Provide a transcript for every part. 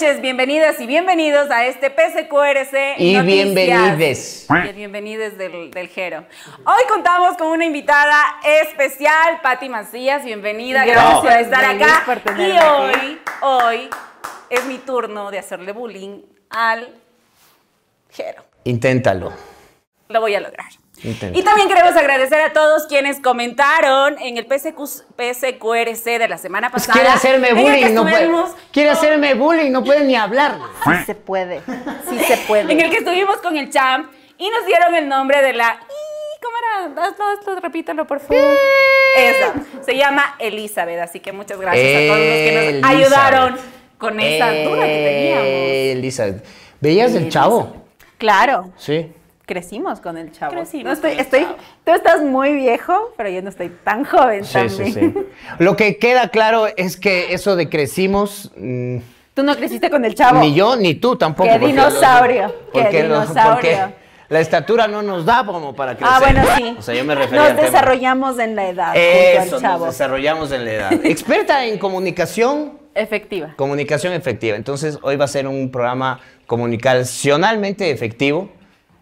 noches, bienvenidas y bienvenidos a este PCQRC. Y bienvenides. Y bienvenides del, del Jero. Hoy contamos con una invitada especial, Patti Macías, bienvenida, gracias, por estar acá. y hoy, hoy es mi turno de hacerle bullying al Jero. Inténtalo. Lo voy a lograr. Y también queremos agradecer a todos quienes comentaron en el PSQRC de la semana pues pasada. quiere hacerme bullying, no puede. Quiere hacerme bullying, no puede ni hablar. Sí se puede, sí se puede. En el que estuvimos con el champ y nos dieron el nombre de la... ¿Cómo era? repítelo, por favor. Esa. Se llama Elizabeth, así que muchas gracias a todos los que nos ayudaron con esa duda que teníamos. Elizabeth. ¿Veías el chavo? Claro. Sí crecimos con el chavo. Crecimos estoy, estoy, Tú estás muy viejo, pero yo no estoy tan joven. también. sí, sí. Lo que queda claro es que eso de crecimos... Mm, tú no creciste con el chavo. Ni yo, ni tú tampoco. ¡Qué dinosaurio! ¡Qué dinosaurio! la estatura no nos da como para ah, crecer. Ah, bueno, sí. O sea, yo me refería Nos desarrollamos en la edad. Eso, nos desarrollamos en la edad. Experta en comunicación. Efectiva. Comunicación efectiva. Entonces, hoy va a ser un programa comunicacionalmente efectivo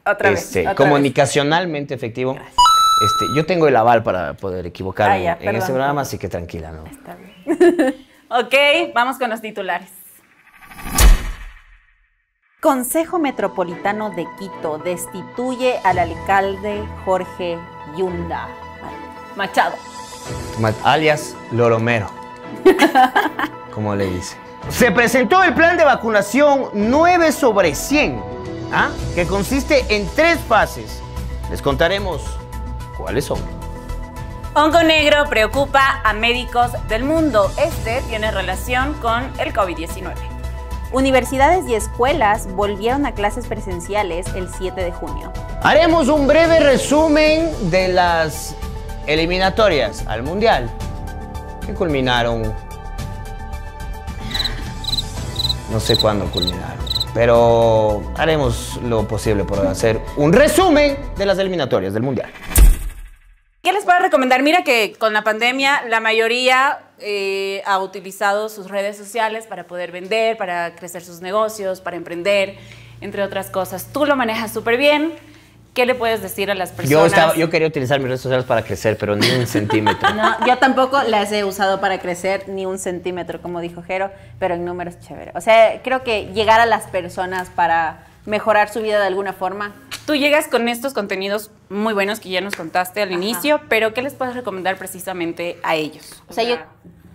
este, otra vez. comunicacionalmente efectivo. Este, yo tengo el aval para poder equivocarme ah, en ese programa, así que tranquila, ¿no? Está bien. ok, vamos con los titulares. Consejo Metropolitano de Quito destituye al alcalde Jorge Yunda Machado. Alias Loromero. como le dice. Se presentó el plan de vacunación 9 sobre 100 ¿Ah? que consiste en tres fases. Les contaremos cuáles son. Hongo negro preocupa a médicos del mundo. Este tiene relación con el COVID-19. Universidades y escuelas volvieron a clases presenciales el 7 de junio. Haremos un breve resumen de las eliminatorias al Mundial que culminaron... No sé cuándo culminaron. Pero haremos lo posible por hacer un resumen de las eliminatorias del Mundial. ¿Qué les puedo recomendar? Mira que con la pandemia la mayoría eh, ha utilizado sus redes sociales para poder vender, para crecer sus negocios, para emprender, entre otras cosas. Tú lo manejas súper bien. ¿Qué le puedes decir a las personas? Yo, quería utilizar mis redes sociales para crecer, pero ni un centímetro. No, yo tampoco las he usado para crecer ni un centímetro, como dijo Jero, pero en números chévere. O sea, creo que llegar a las personas para mejorar su vida de alguna forma. Tú llegas con estos contenidos muy buenos que ya nos contaste al inicio, pero ¿qué les puedes recomendar precisamente a ellos? O sea, yo,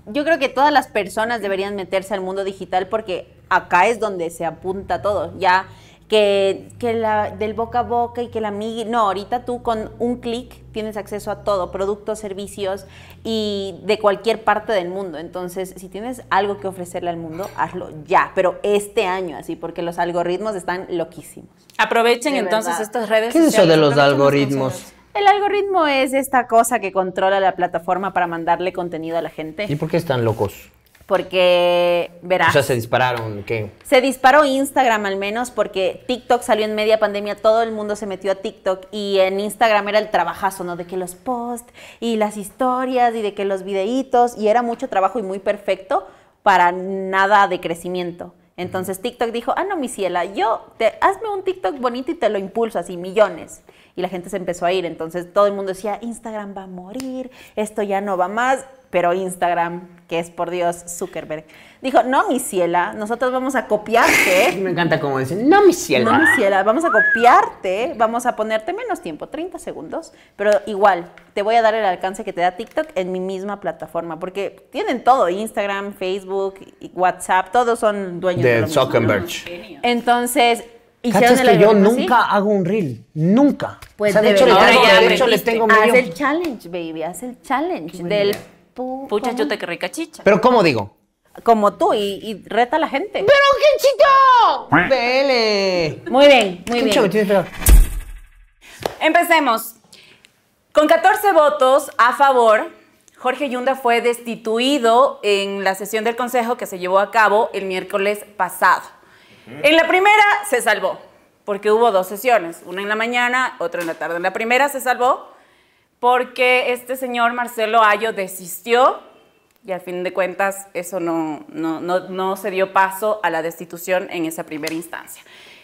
yo creo que todas las personas deberían meterse al mundo digital porque acá es donde se apunta todo. Ya que, que la, del boca a boca y que la mig... No, ahorita tú con un clic tienes acceso a todo, productos, servicios y de cualquier parte del mundo. Entonces, si tienes algo que ofrecerle al mundo, hazlo ya, pero este año así, porque los algoritmos están loquísimos. Aprovechen entonces estas redes. ¿Qué es eso de los algoritmos? El algoritmo es esta cosa que controla la plataforma para mandarle contenido a la gente. ¿Y por qué están locos? porque, verás. O sea, se dispararon, ¿qué? Se disparó Instagram al menos, porque TikTok salió en media pandemia, todo el mundo se metió a TikTok y en Instagram era el trabajazo, ¿no? De que los posts y las historias y de que los videitos, y era mucho trabajo y muy perfecto para nada de crecimiento. Entonces TikTok dijo, ah, no, mi ciela, yo, te, hazme un TikTok bonito y te lo impulso así, millones. Y la gente se empezó a ir. Entonces todo el mundo decía, Instagram va a morir, esto ya no va más, pero Instagram que es por Dios Zuckerberg, dijo, no, mi ciela, nosotros vamos a copiarte. Me encanta cómo dicen, no, mi ciela. No, mi ciela, vamos a copiarte, vamos a ponerte menos tiempo, 30 segundos, pero igual, te voy a dar el alcance que te da TikTok en mi misma plataforma, porque tienen todo, Instagram, Facebook, WhatsApp, todos son dueños de, de Zuckerberg. Entonces, ¿Cachas que yo nunca hago un reel? Nunca. Pues de, hecho, de hecho les tengo medio... Haz el challenge, baby, haz el challenge del Pucha, yo te querré cachicha. Pero ¿cómo digo? Como tú, y, reta a la gente. ¡Pero qué chito! Muy bien, muy bien. Empecemos. Con 14 votos a favor, Jorge Yunda fue destituido en la sesión del Consejo que se llevó a cabo el miércoles pasado. En la primera se salvó, porque hubo dos sesiones, una en la mañana, otra en la tarde. En la primera se salvó porque este señor Marcelo Ayo desistió y al fin de cuentas eso no, no, no, no, se dio paso a la destitución en esa primera instancia.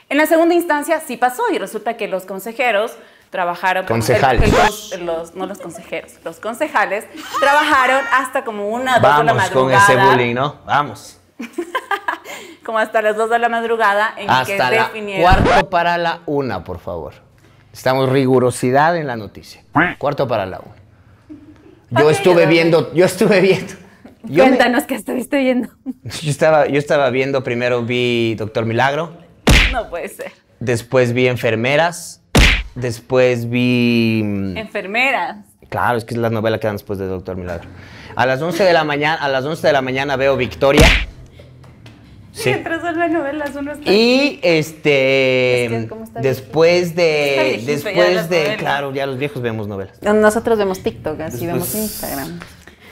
En la segunda instancia sí pasó y resulta que los consejeros trabajaron... Concejales. no los consejeros, los concejales trabajaron hasta como una, dos de la madrugada. con ese bullying, ¿no? Vamos. como hasta las dos de la madrugada en que definieron... La cuarto para la una, por favor. Estamos rigurosidad en la noticia. Cuarto para la una. Yo estuve viendo, yo estuve viendo. Cuéntanos qué estuviste viendo. Yo estaba, yo estaba viendo, primero vi Doctor Milagro. No puede ser. Después vi Enfermeras. Después vi... Mm, Enfermeras. Claro, es que es la novela que dan después de Doctor Milagro. A las 11 de la mañana, a las 11 de la mañana veo Victoria. Sí. novelas, uno está Y este. después de. después de. Claro, ya los viejos vemos novelas. Nosotros vemos TikTok, así vemos Instagram.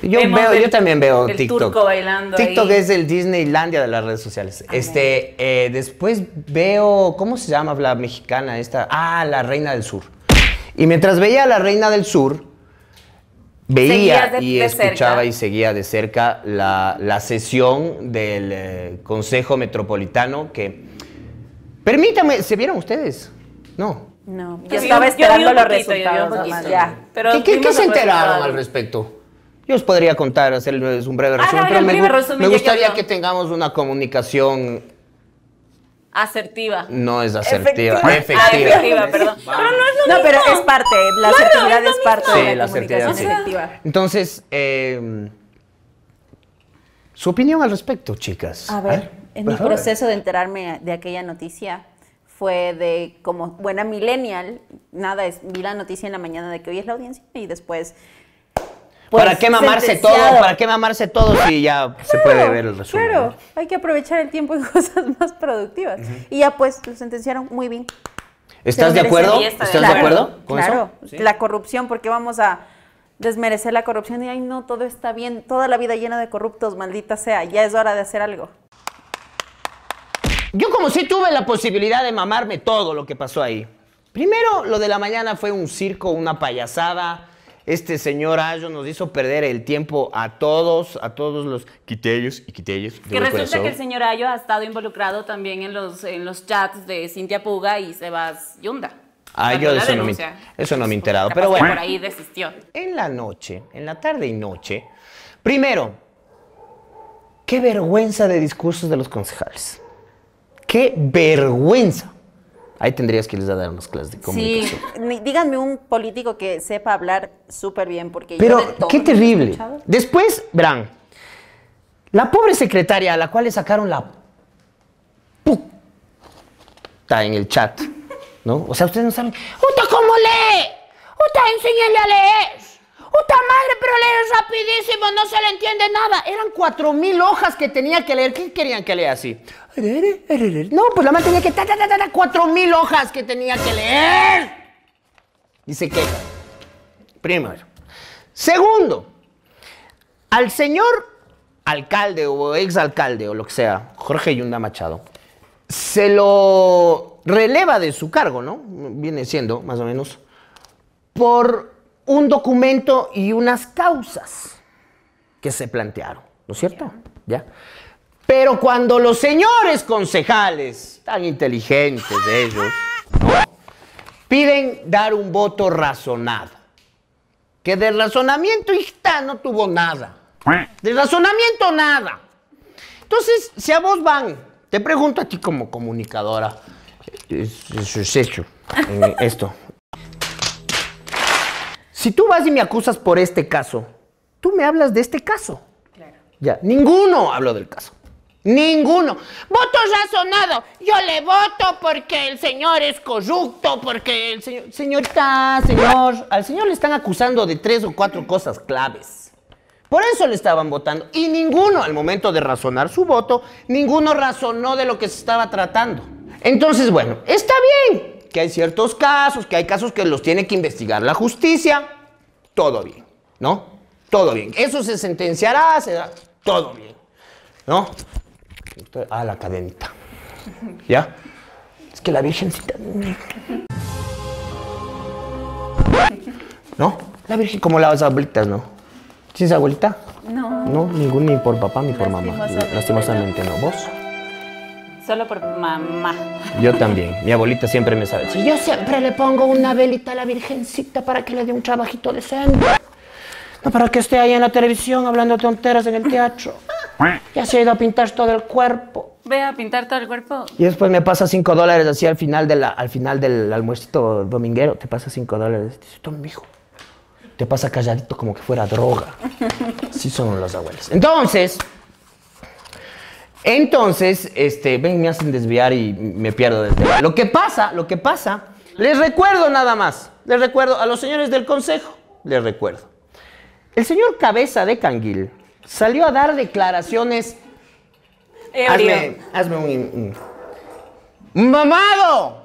Yo, veo, yo también veo el TikTok. Turco bailando TikTok es el Disneylandia de las redes sociales. Este, eh, después veo, ¿cómo se llama la mexicana esta? Ah, la Reina del Sur. Y mientras veía a la Reina del Sur, veía y escuchaba y seguía de cerca la, sesión del eh, Consejo Metropolitano que... Permítame, ¿se vieron ustedes? No. No, yo estaba esperando los resultados. ¿Qué, se enteraron al respecto? Yo os podría contar, hacerles un breve ah, resumen, me, gustaría que tengamos una comunicación Asertiva. No es asertiva. Efectiva. Efectiva, ah, perdón. Pero no es No, pero es parte. La asertividad es, parte de la, la comunicación efectiva. Entonces, eh, su opinión al respecto, chicas. A ver, en mi proceso de enterarme de aquella noticia fue de como buena millennial, nada, es, vi la noticia en la mañana de que hoy es la audiencia y después ¿Para pues qué mamarse todo? ¿Para qué mamarse todo si ya se puede ver el resultado? Claro, hay que aprovechar el tiempo en cosas más productivas. Y ya pues lo sentenciaron muy bien. ¿Estás de acuerdo? ¿Estás de acuerdo claro, la corrupción, porque vamos a desmerecer la corrupción y ay no, todo está bien, toda la vida llena de corruptos, maldita sea, ya es hora de hacer algo. Yo como si tuve la posibilidad de mamarme todo lo que pasó ahí. Primero, lo de la mañana fue un circo, una payasada, este señor Ayo nos hizo perder el tiempo a todos, a todos los quitellos y quitellos. Que resulta que el señor Ayo ha estado involucrado también en los, en los chats de Cintia Puga y Sebas Yunda. Ah, yo eso no, me, eso no me he enterado. Pero bueno. Por ahí desistió. En la noche, en la tarde y noche, primero, qué vergüenza de discursos de los concejales. Qué vergüenza. Ahí tendrías que les dar unas clases de comunicación. Sí, díganme un político que sepa hablar súper bien, porque Pero yo de qué terrible. Después, verán, la pobre secretaria a la cual le sacaron la Está en el chat, ¿no? O sea, ustedes no saben, ¡Uta cómo lee! ¡Uta enséñale a leer! ¡Puta madre! Pero lees rapidísimo, no se le entiende nada. Eran cuatro mil hojas que tenía que leer. ¿Qué querían que lea así? No, pues la madre tenía que... cuatro mil hojas que tenía que leer. ¿Dice que Primero. Segundo, al señor alcalde o exalcalde o lo que sea, Jorge Yunda Machado, se lo releva de su cargo, ¿no? Viene siendo, más o menos, por un documento y unas causas que se plantearon, ¿no es cierto? ¿Ya? Pero cuando los señores concejales, tan inteligentes de ellos, piden dar un voto razonado, que de razonamiento está no tuvo nada, de razonamiento nada. Entonces, si a vos van, te pregunto a ti como comunicadora, es, hecho eh, esto. Si tú vas y me acusas por este caso, tú me hablas de este caso. Ya, ninguno habló del caso. Ninguno. Voto razonado. Yo le voto porque el señor es corrupto, porque el señor... está, señor, al señor le están acusando de tres o cuatro cosas claves. Por eso le estaban votando. Y ninguno, al momento de razonar su voto, ninguno razonó de lo que se estaba tratando. Entonces, bueno, está bien que hay ciertos casos, que hay casos que los tiene que investigar la justicia todo bien, ¿no? Todo bien. Eso se sentenciará, se da todo bien, ¿no? ah, la cadenita, ¿ya? Es que la virgencita... ¿No? La virgen como las abuelitas, ¿no? ¿Tienes abuelita? No. No, ningún, ni por papá ni por mamá. Lastimosamente no. ¿Vos? Solo por mamá. Yo también. Mi abuelita siempre me sabe. yo siempre le pongo una velita a la Virgencita para que le dé un trabajito decente. No para que esté ahí en la televisión hablando tonteras en el teatro. Ya se ha ido a pintar todo el cuerpo. Ve a pintar todo el cuerpo. Y después me pasa cinco dólares así al final, de la, al final del almuercito dominguero. Te pasa cinco dólares. Dice, mijo. Te pasa calladito como que fuera droga. Sí son los abuelos. Entonces, entonces, este, ven, me hacen desviar y me pierdo del Lo que pasa, lo que pasa, les recuerdo nada más, les recuerdo a los señores del consejo, les recuerdo. El señor Cabeza de Canguil salió a dar declaraciones. Hazme, hazme, un, ¡Mamado!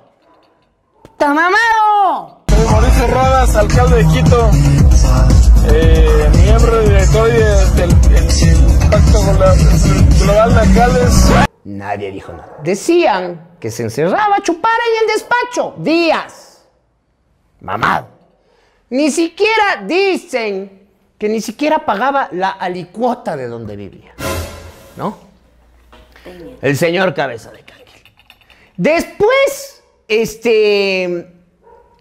¡Está mamado! Mauricio Rodas, alcalde de Quito. Eh, Nadie dijo nada. Decían que se encerraba a chupar en el despacho días. Mamado. Ni siquiera dicen que ni siquiera pagaba la alicuota de donde vivía. ¿No? El señor cabeza de Canguil. Después, este,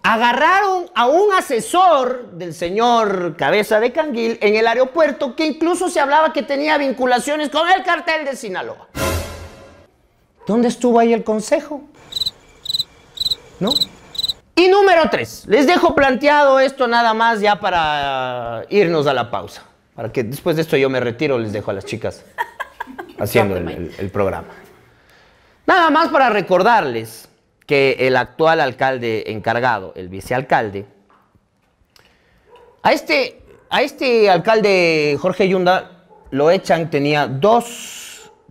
agarraron a un asesor del señor Cabeza de Canguil en el aeropuerto que incluso se hablaba que tenía vinculaciones con el cartel de Sinaloa. ¿Dónde estuvo ahí el consejo? ¿No? Y número tres, les dejo planteado esto nada más ya para irnos a la pausa. Para que después de esto yo me retiro, les dejo a las chicas haciendo el, programa. Nada más para recordarles que el actual alcalde encargado, el vicealcalde, a este, a este alcalde Jorge Yunda lo echan, tenía dos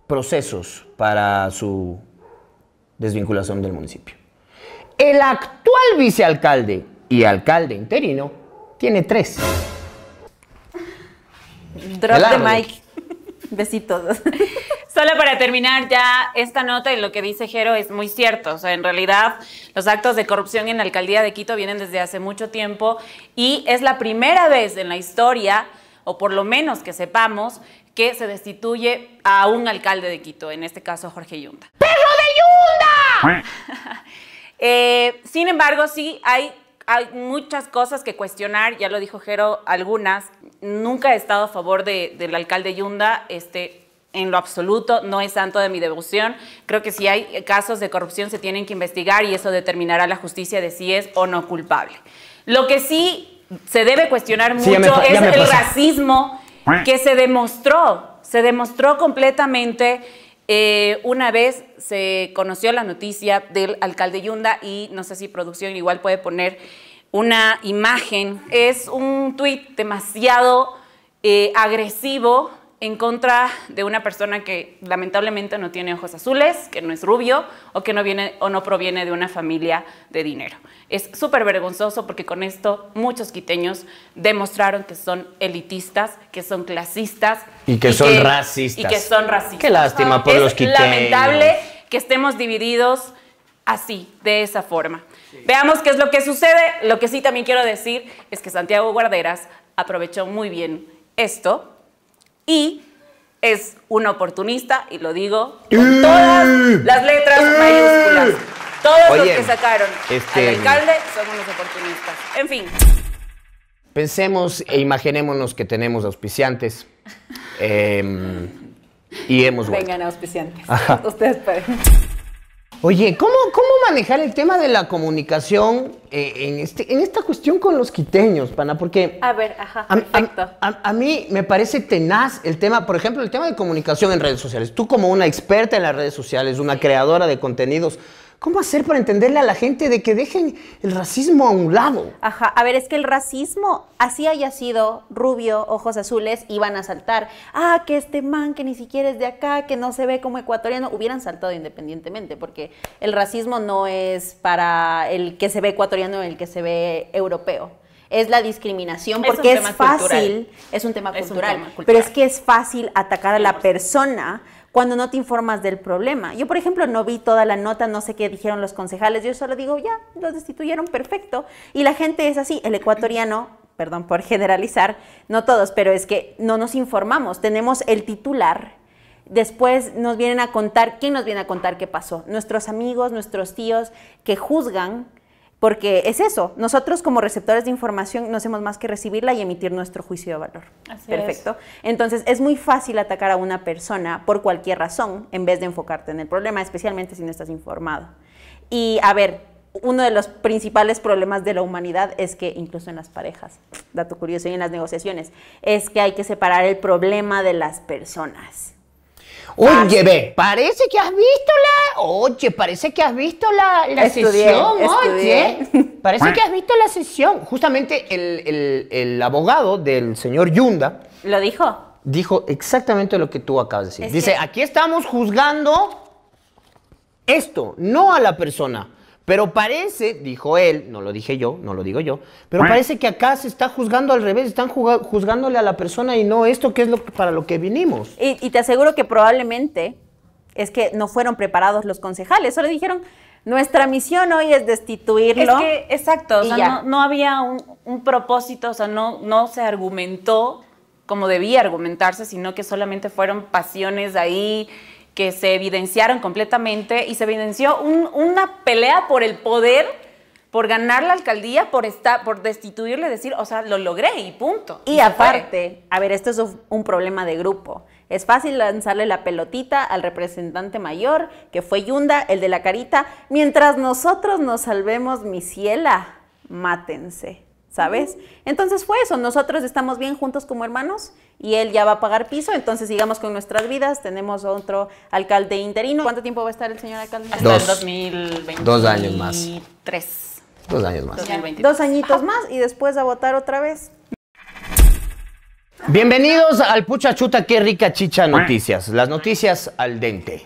procesos para su desvinculación del municipio. El actual vicealcalde y alcalde interino tiene tres. Drop de mic. Besitos. Solo para terminar ya esta nota y lo que dice Jero es muy cierto. O sea, en realidad los actos de corrupción en la alcaldía de Quito vienen desde hace mucho tiempo y es la primera vez en la historia o por lo menos que sepamos, que se destituye a un alcalde de Quito, en este caso Jorge Yunda. ¡Perro de Yunda! Eh, sin embargo, sí hay hay muchas cosas que cuestionar, ya lo dijo Jero, algunas. Nunca he estado a favor del alcalde Yunda, este, en lo absoluto, no es santo de mi devoción. Creo que si hay casos de corrupción se tienen que investigar y eso determinará la justicia de si es o no culpable. Lo que sí se debe cuestionar mucho es el racismo que se demostró, se demostró completamente eh, una vez se conoció la noticia del alcalde Yunda y no sé si producción igual puede poner una imagen. Es un tuit demasiado eh, agresivo en contra de una persona que lamentablemente no tiene ojos azules, que no es rubio o que no viene o no proviene de una familia de dinero. Es súper vergonzoso porque con esto muchos quiteños demostraron que son elitistas, que son clasistas. Y que son racistas. Y que son racistas. Qué lástima por los quiteños. lamentable que estemos divididos así, de esa forma. Veamos qué es lo que sucede. Lo que sí también quiero decir es que Santiago Guarderas aprovechó muy bien esto y es un oportunista, y lo digo con ¡Eh! todas las letras mayúsculas. Todos los que sacaron al este, alcalde son unos oportunistas. En fin. Pensemos e imaginémonos que tenemos auspiciantes. Em, y hemos vuelto. Vengan auspiciantes. Ustedes pueden. Oye, ¿cómo, ¿cómo manejar el tema de la comunicación eh, en, este, en esta cuestión con los quiteños, pana? Porque... A ver, ajá, a, mí me parece tenaz el tema, por ejemplo, el tema de comunicación en redes sociales. Tú como una experta en las redes sociales, una creadora de contenidos, ¿Cómo hacer para entenderle a la gente de que dejen el racismo a un lado? Ajá, a ver, es que el racismo, así haya sido rubio, ojos azules, iban a saltar. Ah, que este man que ni siquiera es de acá, que no se ve como ecuatoriano, hubieran saltado independientemente, porque el racismo no es para el que se ve ecuatoriano, el que se ve europeo es la discriminación, porque es, fácil, es un tema cultural, un tema cultural, pero es que es fácil atacar a la persona cuando no te informas del problema. Yo, por ejemplo, no vi toda la nota, no sé qué dijeron los concejales, yo solo digo, ya, los destituyeron, perfecto. Y la gente es así, el ecuatoriano, perdón por generalizar, no todos, pero es que no nos informamos, tenemos el titular. Después nos vienen a contar, ¿quién nos viene a contar qué pasó? Nuestros amigos, nuestros tíos que juzgan porque es eso, nosotros como receptores de información no hacemos más que recibirla y emitir nuestro juicio de valor. Así Perfecto. Entonces es muy fácil atacar a una persona por cualquier razón en vez de enfocarte en el problema, especialmente si no estás informado. Y a ver, uno de los principales problemas de la humanidad es que incluso en las parejas, dato curioso, y en las negociaciones, es que hay que separar el problema de las personas. Oye, ve. Parece que has visto la. Oye, parece que has visto la, sesión. Oye. Parece que has visto la sesión. Justamente el, abogado del señor Yunda. ¿Lo dijo? Dijo exactamente lo que tú acabas de decir. Dice: aquí estamos juzgando esto, no a la persona. Pero parece, dijo él, no lo dije yo, no lo digo yo, pero parece que acá se está juzgando al revés, están juzgándole a la persona y no esto que es lo, para lo que vinimos. Y, te aseguro que probablemente es que no fueron preparados los concejales, solo dijeron, nuestra misión hoy es destituirlo. Es que, exacto, o no, había un, propósito, o sea, no, no se argumentó como debía argumentarse, sino que solamente fueron pasiones ahí que se evidenciaron completamente y se evidenció una pelea por el poder, por ganar la alcaldía, por, por destituirle, decir, o sea, lo logré y punto. Y, y aparte, a ver, esto es un problema de grupo. Es fácil lanzarle la pelotita al representante mayor, que fue Yunda, el de la carita, mientras nosotros nos salvemos, mi ciela, mátense. ¿sabes? Entonces fue eso, nosotros estamos bien juntos como hermanos y él ya va a pagar piso, entonces sigamos con nuestras vidas, tenemos otro alcalde interino. ¿Cuánto tiempo va a estar el señor alcalde? Hasta dos, el Dos años más. Dos años más. Dos añitos más y después a votar otra vez. Bienvenidos al Pucha Chuta, qué rica chicha noticias. Las noticias al dente.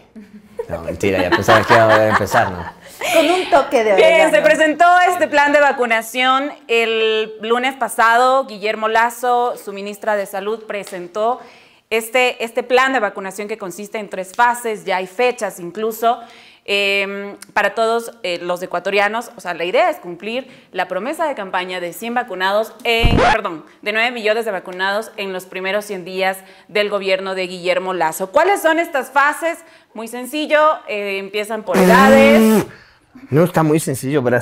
No, mentira, ya pensaba que iba a empezar, ¿no? Con un toque de Bien, se presentó este plan de vacunación el lunes pasado. Guillermo Lazo, su ministra de Salud, presentó este, este plan de vacunación que consiste en tres fases, ya hay fechas incluso. Em, para todos eh, los ecuatorianos, o sea, la idea es cumplir la promesa de campaña de 100 vacunados, en, perdón, de 9 millones de vacunados en los primeros 100 días del gobierno de Guillermo Lazo. ¿Cuáles son estas fases? Muy sencillo, eh, empiezan por edades. No está muy sencillo, pero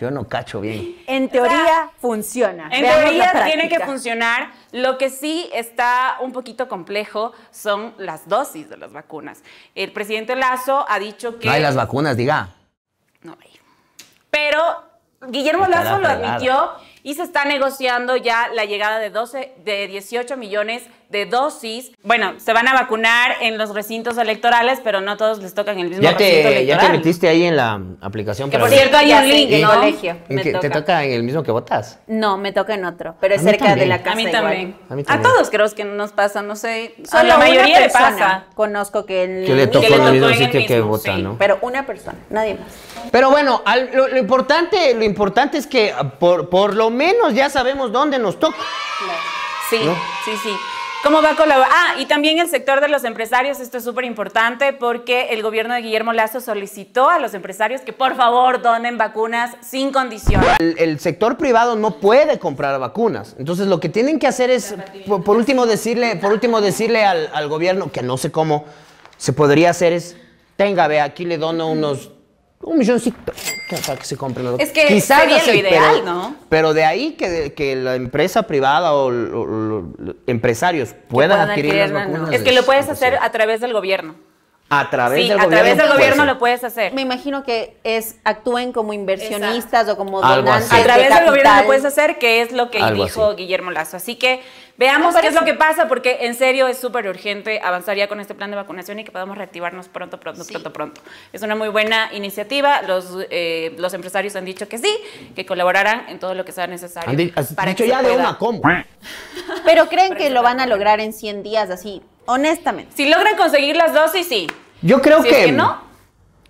yo no cacho bien. En teoría funciona. En teoría tiene que funcionar. Lo que sí está un poquito complejo son las dosis de las vacunas. El presidente Lazo ha dicho que... No hay las vacunas, diga. No hay. Pero Guillermo Lazo lo admitió y se está negociando ya la llegada de, 12, de 18 millones de de dosis. Bueno, se van a vacunar en los recintos electorales, pero no todos les tocan el mismo recinto electoral. Ya te metiste ahí en la aplicación. Que por cierto hay un link, en el colegio. ¿Te toca en el mismo que votas? No, me toca en otro, pero es cerca de la casa. A mí, También. a todos creo que nos pasa, no sé. a la mayoría le pasa. Conozco que el le tocó, en el mismo que vota, ¿no? Pero una persona, nadie más. Pero bueno, lo, importante, lo importante es que por, lo menos ya sabemos dónde nos toca. Sí, sí, sí. ¿Cómo va a colaborar? Ah, y también el sector de los empresarios, esto es súper importante porque el gobierno de Guillermo Lazo solicitó a los empresarios que por favor donen vacunas sin condiciones El, sector privado no puede comprar vacunas, entonces lo que tienen que hacer es, por, último decirle, por último decirle al, gobierno, que no sé cómo se podría hacer, es, tenga, ve, aquí le dono unos un milloncito para que se compre los Es que sería lo ideal, ¿no? Pero de ahí que, que la empresa privada o, empresarios puedan, adquirir, las vacunas. Es que lo puedes hacer a través del gobierno. A través del a gobierno. través del pues. gobierno lo puedes hacer. Me imagino que es actúen como inversionistas o como donantes. A través del gobierno lo puedes hacer, que es lo que dijo Guillermo Lazo. Así que veamos qué es lo que pasa, porque en serio es súper urgente avanzar ya con este plan de vacunación y que podamos reactivarnos pronto, pronto, pronto, pronto. Es una muy buena iniciativa. Los, eh, los empresarios han dicho que sí, que colaborarán en todo lo que sea necesario. Han para dicho ya de una como Pero creen que lo van a lograr en 100 días así Honestamente. Si logran conseguir las dosis, sí. Yo creo que, no.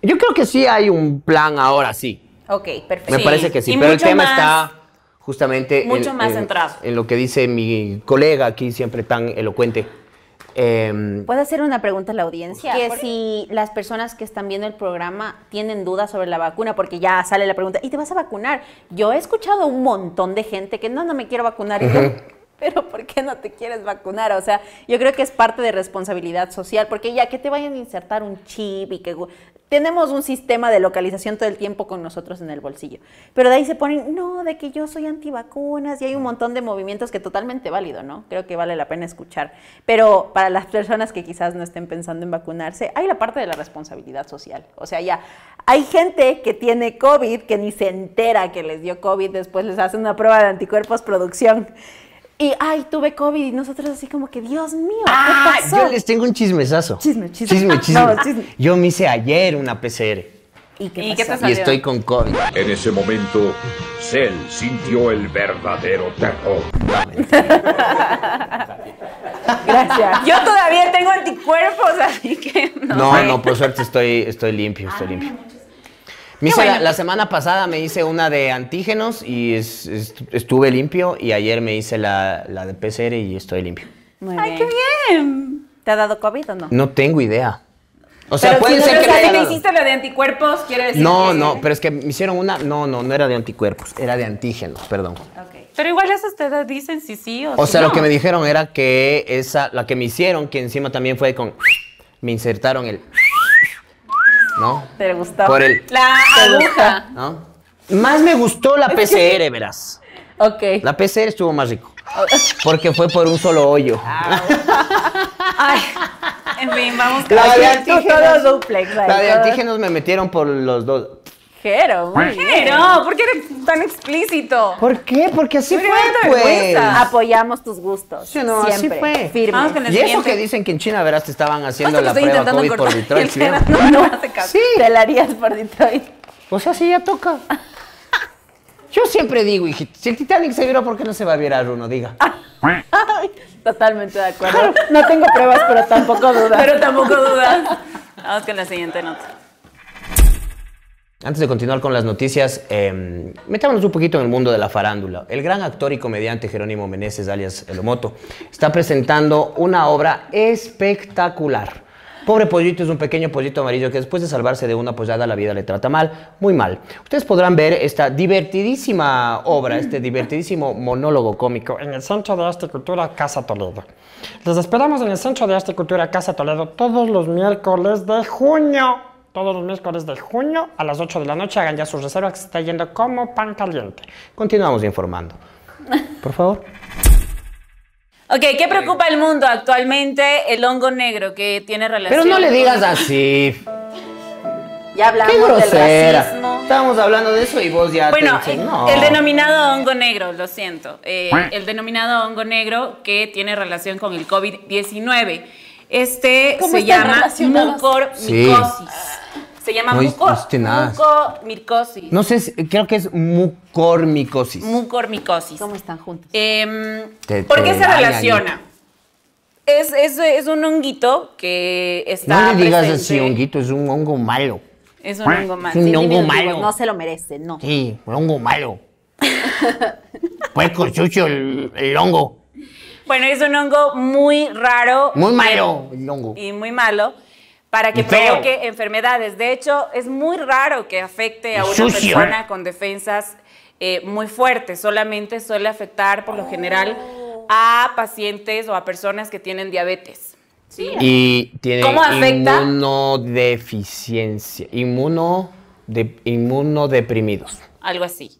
Yo creo que sí hay un plan ahora sí. Ok, perfecto. Me parece que sí, pero el tema está justamente mucho en, más en lo que dice mi colega aquí, siempre tan elocuente. Em, ¿Puedo hacer una pregunta a la audiencia? Que si las personas que están viendo el programa tienen dudas sobre la vacuna, porque ya sale la pregunta, ¿y te vas a vacunar? Yo he escuchado un montón de gente que no, no me quiero vacunar. y pero ¿por qué no te quieres vacunar? O sea, yo creo que es parte de responsabilidad social, porque ya que te vayan a insertar un chip y que tenemos un sistema de localización todo el tiempo con nosotros en el bolsillo, pero de ahí se ponen, no, de que yo soy antivacunas y hay un montón de movimientos que totalmente válido, ¿no? Creo que vale la pena escuchar, pero para las personas que quizás no estén pensando en vacunarse, hay la parte de la responsabilidad social, o sea, ya hay gente que tiene COVID que ni se entera que les dio COVID, después les hacen una prueba de anticuerpos producción y ay, tuve COVID y nosotros así como que, Dios mío, ¿qué ah, pasó? Yo les tengo un chismesazo. Chisme, chisme. Chisme, chisme. No, chisme. Yo me hice ayer una PCR. ¿Y qué, ¿Y Y estoy con COVID. En ese momento, Cell sintió el verdadero terror. Gracias. Yo todavía tengo anticuerpos, así que no. No, no, por suerte estoy, estoy limpio, estoy ah, limpio la, semana pasada me hice una de antígenos y estuve limpio y ayer me hice la, de PCR y estoy limpio. ¡Ay, qué bien! ¿Te ha dado COVID o no? No tengo idea. O sea, ser que. Te me hiciste la de anticuerpos, No, no, pero es que me hicieron una. No, no, no era de anticuerpos, era de antígenos, perdón. Pero igual esas ustedes dicen si sí o, o sea, lo que me dijeron era que esa, la que me hicieron, que encima también fue con. Me insertaron el. ¿no? ¿Te gustó? Por el... La aguja. ¿No? Más me gustó la PCR, verás. Ok. La PCR estuvo más rico. Porque fue por un solo hoyo. Ah, en fin, vamos con la de antígenos. la de antígenos me metieron por los dos. Jero, muy ¿por qué eres tan explícito? ¿Por qué? Porque así fue, pues. Apoyamos tus gustos. siempre. Firme. y eso que dicen que en China, verás, te estaban haciendo la prueba COVID por Detroit. ¿sí? No, no, hace caso. Sí. Te la harías por Detroit. O sea, sí, ya toca. Yo siempre digo, hijito, si el Titanic se vio, ¿por qué no se va a virar uno? Diga. Totalmente de acuerdo. No tengo pruebas, pero tampoco dudas. Pero tampoco dudas. Vamos con la siguiente nota. Antes de continuar con las noticias, em, metámonos un poquito en el mundo de la farándula. El gran actor y comediante Jerónimo Meneses, alias Elomoto, está presentando una obra espectacular. Pobre pollito es un pequeño pollito amarillo que después de salvarse de una pollada la vida le trata mal, muy mal. Ustedes podrán ver esta divertidísima obra, este divertidísimo monólogo cómico en el Centro de Arte y Cultura Casa Toledo. Les esperamos en el Centro de Arte y Cultura Casa Toledo todos los miércoles de junio todos los miércoles de junio a las 8 de la noche. Hagan ya sus reservas que se está yendo como pan caliente. Continuamos informando. Por favor. Ok, ¿qué preocupa el mundo actualmente? El hongo negro que tiene relación. Pero no le digas así. Ya hablamos Qué grosera. del racismo. Estábamos hablando de eso y vos ya bueno, te el denominado hongo negro, lo siento. Eh, el denominado hongo negro que tiene relación con el COVID-19. Este se llama mucormicosis. Se llama no, No sé, creo que es mucormicosis. Mucormicosis. ¿Cómo están juntos? Em, ¿Por qué se relaciona? es, es, un honguito que está. No le digas así honguito, es un hongo malo. Es un hongo malo. un hongo malo. No se lo merece, no. Sí, un hongo malo. pues con sucio el hongo. Bueno, es un hongo muy raro. Muy malo Y muy malo para que provoque enfermedades. De hecho, es muy raro que afecte a una persona con defensas eh, muy fuertes. Solamente suele afectar, por lo general, a pacientes o a personas que tienen diabetes. Sí. Y tiene ¿Cómo afecta? inmunodeficiencia, inmuno de, inmunodeprimidos. Algo así.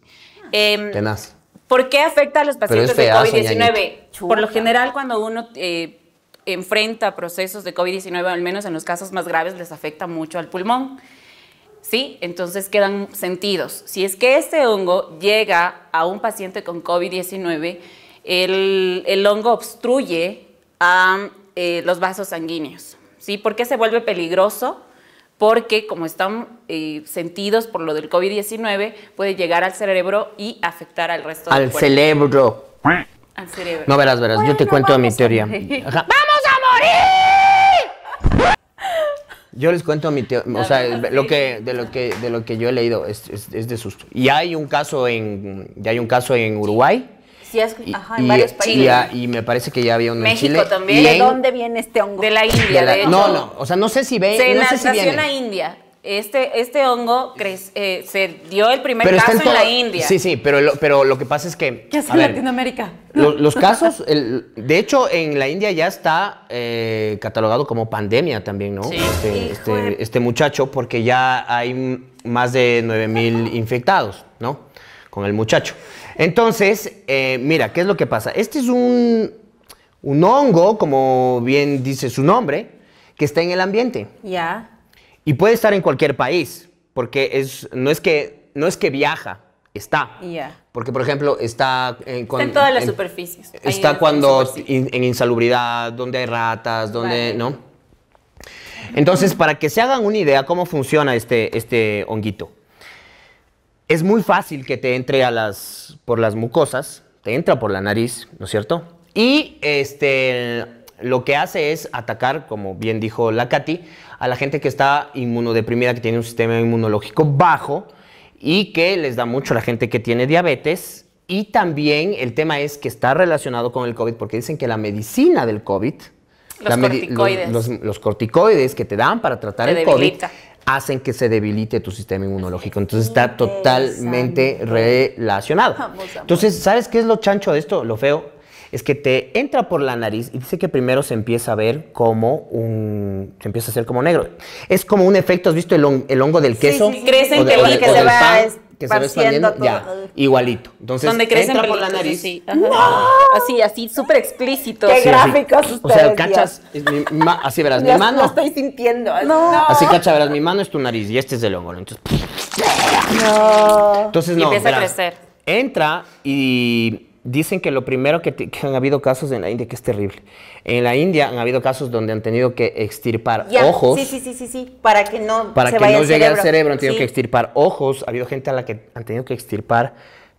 Em, Tenaz. ¿Por qué afecta a los pacientes de COVID-19? Por lo general, cuando uno eh, enfrenta procesos de COVID-19, al menos en los casos más graves, les afecta mucho al pulmón. ¿Sí? Entonces quedan sentidos. Si es que este hongo llega a un paciente con COVID-19, el, hongo obstruye a eh, los vasos sanguíneos. ¿Sí? ¿Por qué se vuelve peligroso? porque como están eh, sentidos por lo del COVID-19, puede llegar al cerebro y afectar al resto al del cuerpo. Cerebro. Al cerebro. No verás, verás, yo te cuento mi teoría. ¡Vamos a morir! Yo les cuento mi teoría, o sea, lo que, de, lo que, de lo que yo he leído es, es, es de susto. Y hay un caso en, ya hay un caso en Uruguay en y, varios países. Y, me parece que ya había uno en Chile. también. ¿De dónde viene este hongo? De la India, No, no, o sea, no sé si ve, se no sé si viene. India. Este, este hongo crece, eh, se dio el primer caso en, la India. Sí, sí, pero lo, pero lo que pasa es que... ¿Qué hace Latinoamérica? los casos, el, de hecho, en la India ya está eh, catalogado como pandemia también, ¿no? Este, este, este muchacho, porque ya hay más de 9 mil infectados, ¿no? Con el muchacho. Entonces, eh, mira, ¿qué es lo que pasa? Este es un, hongo, como bien dice su nombre, que está en el ambiente. Ya. Y puede estar en cualquier país, porque es, no, es que, no es que viaja, está. Porque, por ejemplo, está... En, eh, en todas las superficies. Está cuando en insalubridad, donde hay ratas, donde... ¿No? Entonces, para que se hagan una idea cómo funciona este, este honguito es muy fácil que te entre a las, por las mucosas, te entra por la nariz, ¿no es cierto? Y este, lo que hace es atacar, como bien dijo la Katy, a la gente que está inmunodeprimida, que tiene un sistema inmunológico bajo y que les da mucho a la gente que tiene diabetes. Y también el tema es que está relacionado con el COVID, porque dicen que la medicina del COVID, los, corticoides. Los, corticoides que te dan para tratar el COVID hacen que se debilite tu sistema inmunológico. Entonces está totalmente relacionado. Entonces, ¿sabes qué es lo chancho de esto? Lo feo es que te entra por la nariz y dice que primero se empieza a ver como un. se empieza a hacer como negro. Es como un efecto, ¿has visto el, hongo del queso? crecen que, se va que se ya, igualito. Entonces, Donde crecen entra por la nariz. Así, así, súper explícito. Qué gráficos ustedes. O sea, cachas, así verás, mi mano. Lo estoy sintiendo. Así, cachas, verás, mi mano es tu nariz y este es el óvulo. Entonces, no. Entonces, no. empieza a crecer. Entra y dicen que lo primero que, han habido casos en la India, que es terrible, en la India han habido casos donde han tenido que extirpar ojos. Sí, sí, sí, sí, sí, para que no Para que no llegue al cerebro, han tenido que extirpar ojos, ha habido gente a la que han tenido que extirpar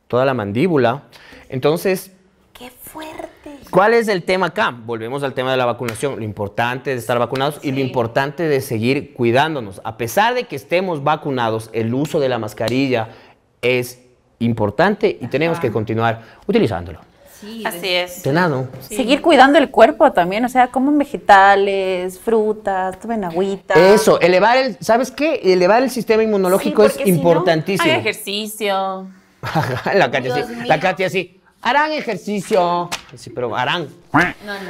toda la mandíbula. Entonces... ¡Qué fuerte! ¿Cuál es el tema acá? Volvemos al tema de la vacunación. Lo importante es estar vacunados y lo importante de seguir cuidándonos. A pesar de que estemos vacunados, el uso de la mascarilla es importante y tenemos que continuar utilizándolo. Sí, Así es. Tenado. Seguir cuidando el cuerpo también, o sea, comen vegetales, frutas, tomen agüitas. Eso, elevar el, ¿sabes qué? Elevar el sistema inmunológico es importantísimo. No, ejercicio. la Katia sí, la Katia sí. Harán ejercicio. Sí, pero harán. No,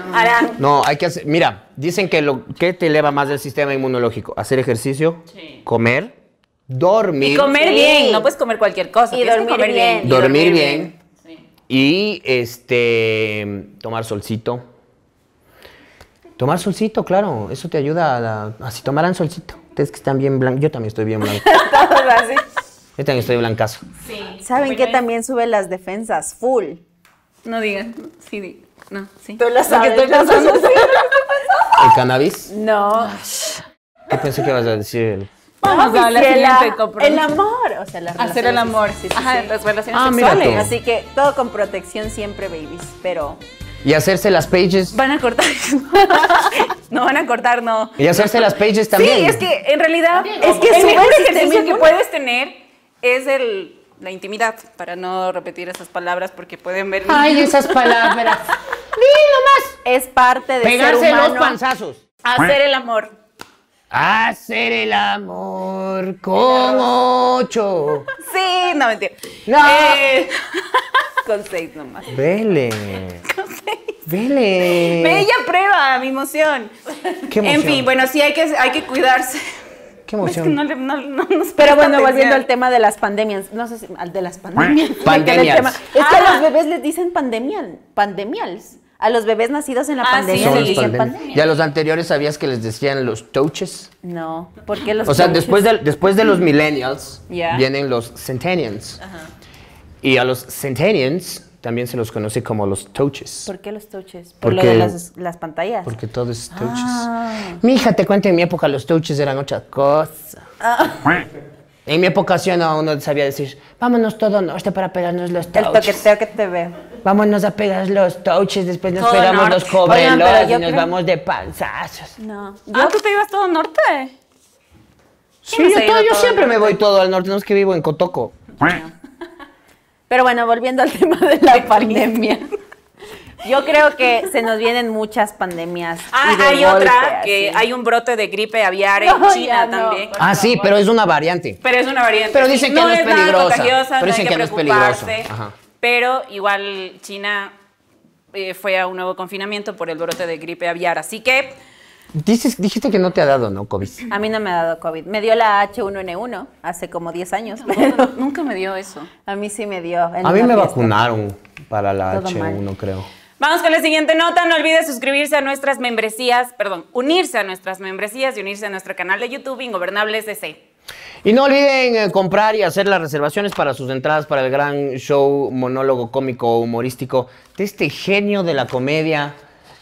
no. Harán. No, hay que hacer, mira, dicen que lo que te eleva más del sistema inmunológico, hacer ejercicio, comer dormir. Y comer bien, no puedes comer cualquier cosa. Y dormir bien. dormir bien. Y este, tomar solcito. Tomar solcito, claro, eso te ayuda a... así tomarán solcito. Ustedes que están bien blancos. Yo también estoy bien blanco. así. Yo también estoy blancazo. Sí. ¿Saben qué también sube las defensas? Full. No digan. Sí, no, sí. Tú lo sabes. Estoy ¿El cannabis? No. ¿Qué pensé que ibas a decir? Vamos El amor, Hacer el amor, Ajá, las relaciones ah, sexuales. Así que todo con protección siempre, babies, pero... Y hacerse las pages. Van a cortar. no van a cortar, no. Y hacerse las pages también. Sí, es que en realidad, es que el mejor ejercicio que puedes tener es el la intimidad, para no repetir esas palabras porque pueden ver. Ay, esas palabras. Ni nomás! Es parte de Pegarse ser humano. los panzazos. Hacer el amor. Hacer el amor con ocho. Sí, no mentira. No. Eh, con seis nomás. Vele. Vele. Bella prueba, mi emoción. ¿Qué emoción? En fin, bueno, sí hay que, cuidarse. Qué emoción. Es que no, Pero bueno, volviendo al tema de las pandemias, no sé si al de las pandemias. pandemias. Es que a los ah. bebés les dicen pandemial, pandemials. A los bebés nacidos en la ah, pandemia. ya ¿Y a los anteriores sabías que les decían los touches? No, porque los O sea, después de, después de los millennials vienen los centennials. Y a los centennials también se los conoce como los touches. ¿Por qué los touches? Por porque, lo de las, pantallas. Porque todo es touches. Ah. Mi te cuento, en mi época los touches eran otra cosa. Ah. En mi época sí no, uno sabía decir, vámonos todo norte para pegarnos los touches. El toqueteo que te ve. Vámonos a pegar los touches, después nos pegamos los cobrelos y nos vamos de panzazos. No. ¿Ah, ¿tú te ibas todo norte? Sí, yo, siempre me voy todo al norte, no es que vivo en Cotoco. Pero bueno, volviendo al tema de la pandemia. Yo creo que se nos vienen muchas pandemias. Ah, hay otra, que hay un brote de gripe aviar en China también. Ah, sí, pero es una variante. Pero es una variante. Pero dicen que no, es peligrosa. Pero dicen que, no es peligrosa. Pero igual China eh, fue a un nuevo confinamiento por el brote de gripe aviar. Así que... Dices, dijiste que no te ha dado, ¿no? COVID. A mí no me ha dado COVID. Me dio la H1N1 hace como 10 años. nunca me dio eso. A mí sí me dio. A mí me vacunaron para la H1, creo. Vamos con la siguiente nota. No olvides suscribirse a nuestras membresías, perdón, unirse a nuestras membresías y unirse a nuestro canal de YouTube Ingobernables DC. Y no olviden eh, comprar y hacer las reservaciones para sus entradas para el gran show monólogo cómico humorístico de este genio de la comedia,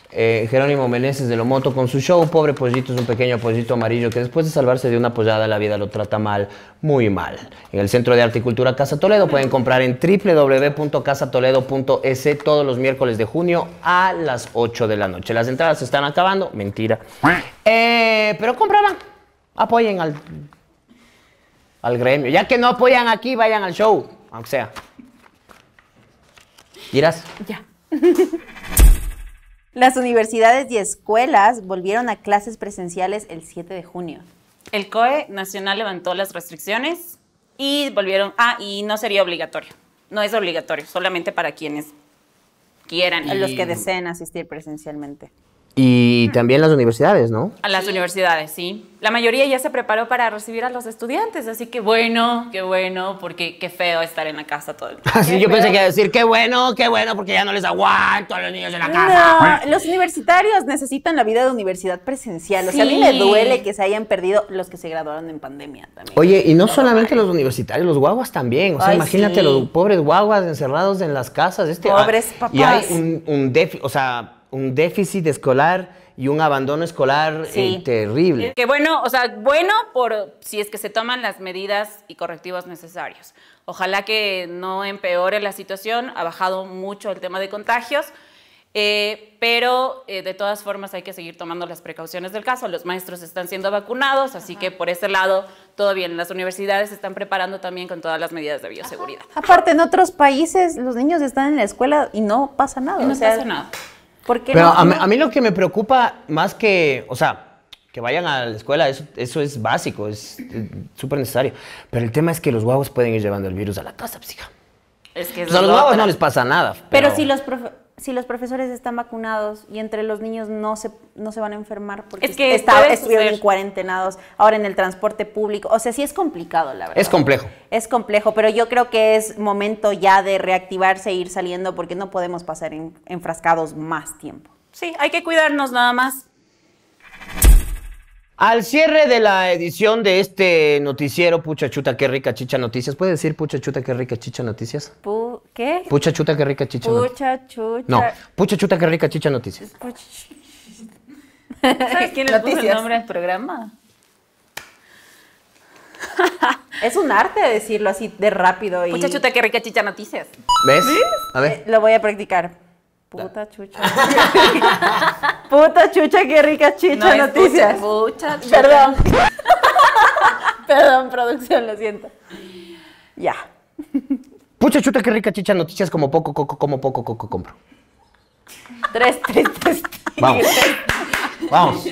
eh, Jerónimo Meneses de lo moto con su show Pobre Pollito es un pequeño pollito amarillo que después de salvarse de una pollada la vida lo trata mal, muy mal. En el Centro de Arte y Cultura Casa Toledo pueden comprar en www.casatoledo.es todos los miércoles de junio a las 8 de la noche. Las entradas se están acabando, mentira. Eh, pero compraban, apoyen al, al gremio. Ya que no apoyan aquí, vayan al show, aunque sea. ¿Giras? Ya. Las universidades y escuelas volvieron a clases presenciales el 7 de junio. El COE nacional levantó las restricciones y volvieron, ah, y no sería obligatorio. No es obligatorio, solamente para quienes quieran. Los que deseen asistir presencialmente. Y también las universidades, ¿no? A las universidades, sí. La mayoría ya se preparó para recibir a los estudiantes, así que bueno, qué bueno, porque qué feo estar en la casa todo el tiempo. yo pensé que iba a decir qué bueno, qué bueno, porque ya no les aguanto a los niños en la casa. No, los universitarios necesitan la vida de universidad presencial. O sea, a mí me duele que se hayan perdido los que se graduaron en pandemia también. Oye, y no solamente los universitarios, los guaguas también. O sea, imagínate los pobres guaguas encerrados en las casas. Este, ah, pobres papás. Y hay un, un déficit, o sea un déficit escolar y un abandono escolar eh, sí. terrible. Que bueno, o sea, bueno por si es que se toman las medidas y correctivos necesarios. Ojalá que no empeore la situación, ha bajado mucho el tema de contagios, eh, pero eh, de todas formas hay que seguir tomando las precauciones del caso. Los maestros están siendo vacunados, así que por ese lado todo bien. Las universidades están preparando también con todas las medidas de bioseguridad. Aparte, en otros países los niños están en la escuela y no pasa nada. No o sea, pasa nada. Pero a, mí, lo que me preocupa más que, o sea, que vayan a la escuela, eso, es básico, es súper necesario. Pero el tema es que los guagos pueden ir llevando el virus a la casa, psica. Pues, es que a los guagos no les pasa nada. Pero, si los profesores si los profesores están vacunados y entre los niños no se, no se van a enfermar porque es que está, estuvieron cuarentenados, ahora en el transporte público. O sea, sí es complicado, la verdad. Es complejo. Es complejo, pero yo creo que es momento ya de reactivarse e ir saliendo porque no podemos pasar en, enfrascados más tiempo. Sí, hay que cuidarnos nada más. Al cierre de la edición de este noticiero, pucha chuta, qué rica chicha noticias. ¿Puede decir pucha chuta, qué rica chicha noticias? Pu ¿Qué? Pucha chuta, qué rica chicha. Pucha chucha. No, pucha chuta, qué rica chicha noticias. ¿Sabes quién le puso el nombre al programa? es un arte decirlo así de rápido y... Pucha chuta, qué rica chicha noticias. ¿Ves? A ver. Eh, lo voy a practicar. Puta chucha. puta chucha, qué rica chicha no noticias. Es pucha, pucha chucha. Perdón. Perdón, producción, lo siento. Ya. Pucha chuta, qué rica chicha noticias, como poco, coco, como poco, coco, compro. Tres tristes Vamos. Vamos.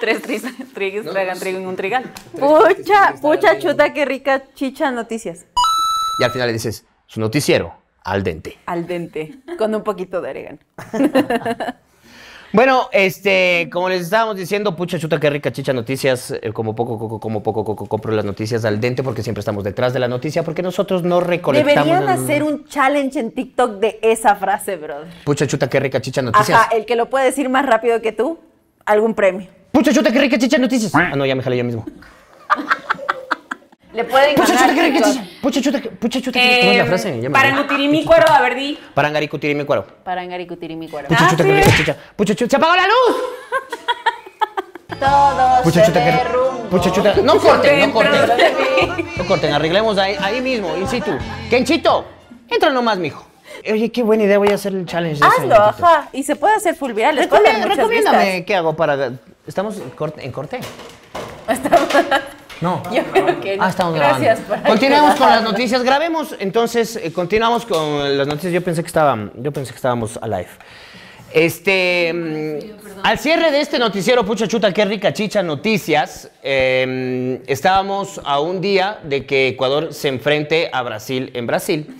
Tres tristes trigues tragan trigo en un trigal. Pucha, pucha chuta, qué rica chicha noticias. Y al final le dices, su noticiero, al dente. Al dente, con un poquito de orégano. Bueno, este, como les estábamos diciendo, pucha chuta, qué rica chicha noticias, eh, como poco, coco, como poco, coco, compro las noticias al dente porque siempre estamos detrás de la noticia, porque nosotros no recolectamos. Deberían hacer un challenge en TikTok de esa frase, brother. Pucha chuta, qué rica chicha noticias. Ajá, el que lo puede decir más rápido que tú, algún premio. Pucha chuta, qué rica chicha noticias. Ah, no, ya me jalé yo mismo. Le pueden ganar chicos. Pucha chuta, pucha chuta, ¿cómo es la frase? Ya mi cuero, a ver, di. Parangaricutirimi cuero. Parangaricutirimi cuero. Pucha ah, chuta, Pucha chuta, se apagó la luz. Todo pucha se chuta, derrumbó. Pucha chuta, no corten, no corten. No corten, arreglemos ahí, ahí mismo, in situ. Kenchito, entra nomás, mijo. Oye, qué buena idea, voy a hacer el challenge de Hazlo, ajá. Y se puede hacer full viral. Recomiéndame, ¿qué hago para...? ¿Estamos en corte? ¿Estamos...? No. Yo creo ah, que no. Ah, estamos grabando. Gracias por Continuamos con las noticias. Grabemos, entonces, eh, continuamos con las noticias. Yo pensé que estaban, yo pensé que estábamos alive. Este, mm, al cierre de este noticiero, pucha chuta, qué rica chicha noticias, em, estábamos a un día de que Ecuador se enfrente a Brasil en Brasil.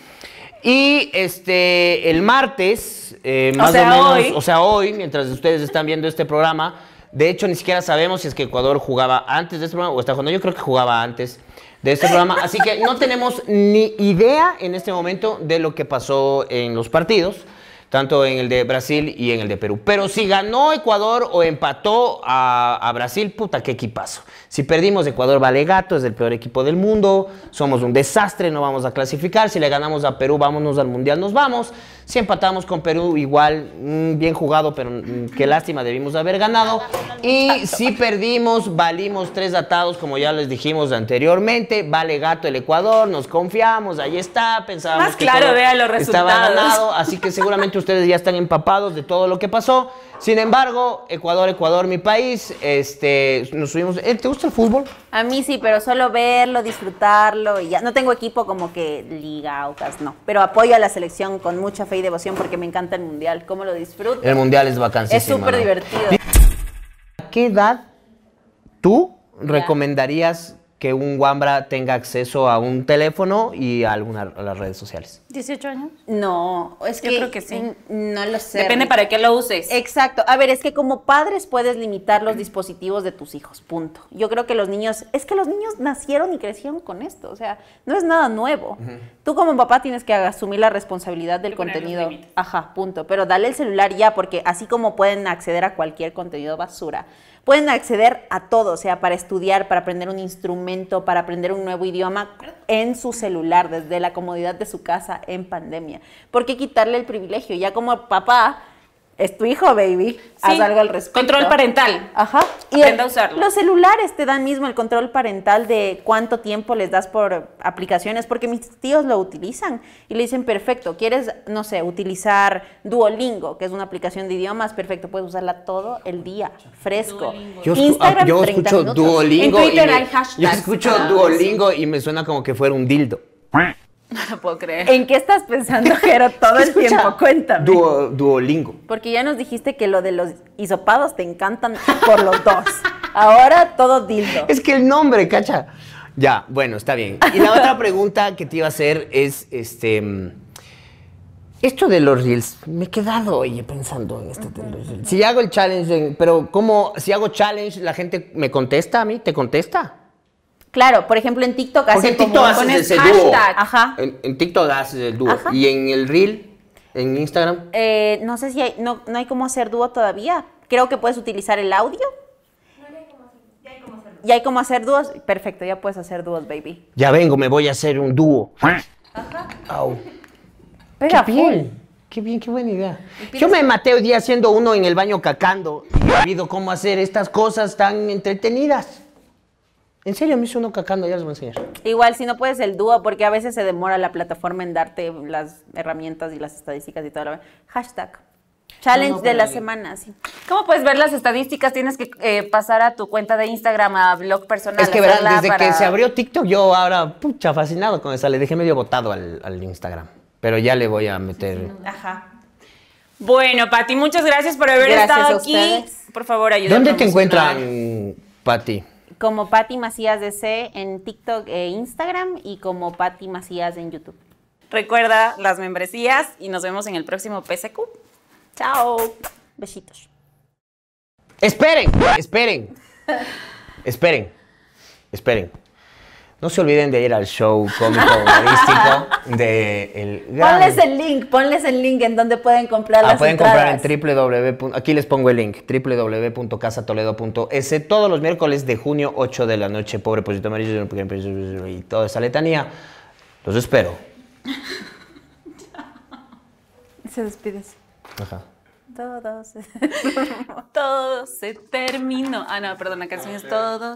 Y este, el martes, eh, más o, menos, o sea, hoy, mientras ustedes están viendo este programa, de hecho, ni siquiera sabemos si es que Ecuador jugaba antes de este programa o está jugando. Yo creo que jugaba antes de este programa. Así que no tenemos ni idea en este momento de lo que pasó en los partidos tanto en el de Brasil y en el de Perú. Pero si ganó Ecuador o empató a, Brasil, puta, qué equipazo. Si perdimos, Ecuador vale gato, es el peor equipo del mundo, somos un desastre, no vamos a clasificar. Si le ganamos a Perú, vámonos al Mundial, nos vamos. Si empatamos con Perú, igual, mm, bien jugado, pero mm, qué lástima, debimos haber ganado. Y si perdimos, valimos tres atados, como ya les dijimos anteriormente, vale gato el Ecuador, nos confiamos, ahí está, pensábamos Más claro, vea los resultados. estaba ganado, así que seguramente ustedes ya están empapados de todo lo que pasó. Sin embargo, Ecuador, Ecuador, mi país, este, nos subimos. Eh, ¿Te gusta el fútbol? A mí sí, pero solo verlo, disfrutarlo y ya. No tengo equipo como que Liga Aucas, no. Pero apoyo a la selección con mucha fe y devoción porque me encanta el mundial. ¿Cómo lo disfruto? El mundial es vacancia. Es súper divertido. ¿A qué edad tú recomendarías que un Wambra tenga acceso a un teléfono y a, algunas las redes sociales. ¿18 años? No, es que, creo que sí. no lo sé. Depende para qué lo uses. Exacto. A ver, es que como padres puedes limitar los dispositivos de tus hijos, punto. Yo creo que los niños, es que los niños nacieron y crecieron con esto, o sea, no es nada nuevo. Tú como papá tienes que asumir la responsabilidad del contenido. Ajá, punto. Pero dale el celular ya, porque así como pueden acceder a cualquier contenido basura, Pueden acceder a todo, o sea, para estudiar, para aprender un instrumento, para aprender un nuevo idioma en su celular, desde la comodidad de su casa en pandemia. ¿Por qué quitarle el privilegio? Ya como papá, es tu hijo, baby. Haz algo al respecto. Control parental. Ajá. Y el, usarlo. los celulares te dan mismo el control parental de cuánto tiempo les das por aplicaciones, porque mis tíos lo utilizan y le dicen, perfecto, quieres, no sé, utilizar Duolingo, que es una aplicación de idiomas, perfecto, puedes usarla todo el día, fresco. Yo, ah, Instagram, escucho Duolingo. En Yo escucho ah, Duolingo y me suena como que fuera un dildo. No lo puedo creer. ¿En qué estás pensando, Jero, todo el tiempo? Cuéntame. duolingo. Porque ya nos dijiste que lo de los isopados te encantan por los dos. Ahora todo dildo. Es que el nombre, cacha. Ya, bueno, está bien. Y la otra pregunta que te iba a hacer es, este... Esto de los reels, me he quedado, oye, pensando en este de Si hago el challenge, pero ¿cómo? Si hago challenge, ¿la gente me contesta a mí? ¿Te contesta? Claro, por ejemplo en TikTok en TikTok haces el Dúo. En, TikTok haces el dúo. Y en el Reel, en Instagram. Eh, no sé si hay, no, hay cómo hacer dúo todavía. Creo que puedes utilizar el audio. Ya hay cómo hacer dúos. Perfecto, ya puedes hacer dúos, baby. Ya vengo, me voy a hacer un dúo. Ajá. Au. qué bien, qué bien, qué buena idea. Yo me maté hoy día haciendo uno en el baño cacando y he sabido cómo hacer estas cosas tan entretenidas. En serio, me hizo uno cacando, ya les voy a enseñar. Igual, si no puedes el dúo, porque a veces se demora la plataforma en darte las herramientas y las estadísticas y todo. Hashtag. Challenge de la semana, sí. ¿Cómo puedes ver las estadísticas? Tienes que eh, pasar a tu cuenta de Instagram, a blog personal. Es que verán, desde que se abrió TikTok, yo ahora, pucha, fascinado con esa. Le dejé medio botado al, Instagram. Pero ya le voy a meter. Ajá. Bueno, Pati, muchas gracias por haber estado aquí. Por favor, ayúdame. ¿Dónde te encuentran, Pati? Como Patti Macías DC en TikTok e Instagram y como Patti Macías en YouTube. Recuerda las membresías y nos vemos en el próximo PSQ. Chao. Besitos. Esperen, esperen, esperen, esperen. No se olviden de ir al show cómico humorístico de el gran... Ponles el link, ponles el link en donde pueden comprar ah, pueden comprar en www. Aquí les pongo el link, www.casatoledo.es e, todos los miércoles de junio 8 de la noche. Pobre pollito amarillo y toda esa letanía. Los espero. se despides. Ajá. Todo se... todo terminó. Ah, no, perdón, la canción es todo